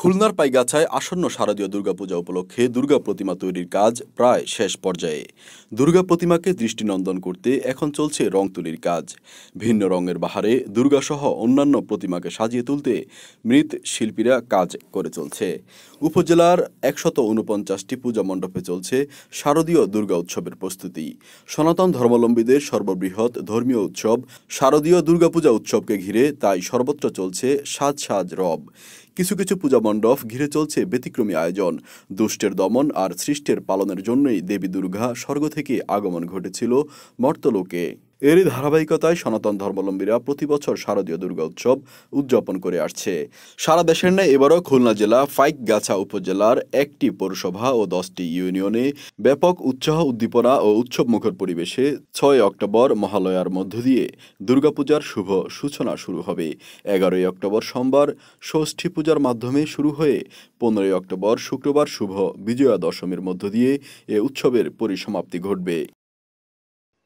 খুলনার পাইগাছায় আসন্ন শারদীয় দুর্গাপূজা উপলক্ষে দুর্গা প্রতিমা তৈরির কাজ প্রায় শেষ পর্যায়ে দুর্গা প্রতিমাকে দৃষ্টিনন্দন করতে এখন চলছে রং তুলির কাজ ভিন্ন রঙের বাহারে দুর্গাসহ অন্যান্য প্রতিমাকে সাজিয়ে তুলতে মৃৎ শিল্পীরা কাজ করে চলছে উপজেলার একশত উনপঞ্চাশটি পূজা মণ্ডপে চলছে শারদীয় দুর্গা উৎসবের প্রস্তুতি সনাতন ধর্মাবলম্বীদের সর্ববৃহৎ ধর্মীয় উৎসব শারদীয় দুর্গাপূজা উৎসবকে ঘিরে তাই সর্বত্র চলছে সাজ সাজ রব কিছু কিছু পূজা মণ্ডপ ঘিরে চলছে ব্যতিক্রমী আয়োজন দুষ্টের দমন আর সৃষ্টের পালনের জন্যই দেবী দুর্গা স্বর্গ থেকে আগমন ঘটেছিল মর্তলোকে এরই ধারাবাহিকতায় সনাতন ধর্মাবলম্বীরা প্রতি বছর শারদীয় দুর্গা উৎসব উদযাপন করে আসছে সারা দেশের ন্যায় এবারও খুলনা জেলা ফাইকগাছা উপজেলার একটি পৌরসভা ও দশটি ইউনিয়নে ব্যাপক উৎসাহ উদ্দীপনা ও উৎসবমুখর পরিবেশে ছয় অক্টোবর মহালয়ার মধ্য দিয়ে দুর্গাপূজার শুভ সূচনা শুরু হবে এগারোই অক্টোবর সোমবার ষষ্ঠী পূজার মাধ্যমে শুরু হয়ে পনেরোই অক্টোবর শুক্রবার শুভ বিজয়া দশমীর মধ্য দিয়ে এ উৎসবের পরিসমাপ্তি ঘটবে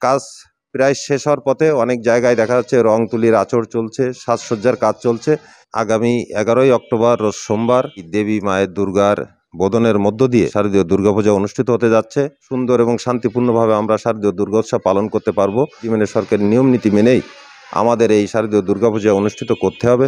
কাজ প্রায় শেষ হওয়ার পথে অনেক জায়গায় দেখা যাচ্ছে রং তুলির আচর চলছে সাজসজ্জার কাজ চলছে আগামী এগারোই অক্টোবর রোজ সোমবার দেবী মায়ের দুর্গার বোধনের মধ্য দিয়ে শারদীয় দুর্গাপূজা অনুষ্ঠিত হতে যাচ্ছে সুন্দর এবং শান্তিপূর্ণভাবে আমরা শারদীয় দুর্গোৎসব পালন করতে পারবো জীবনে সরকারের নিয়ম নীতি মেনেই আমাদের এই শারদীয় দুর্গাপূজা অনুষ্ঠিত করতে হবে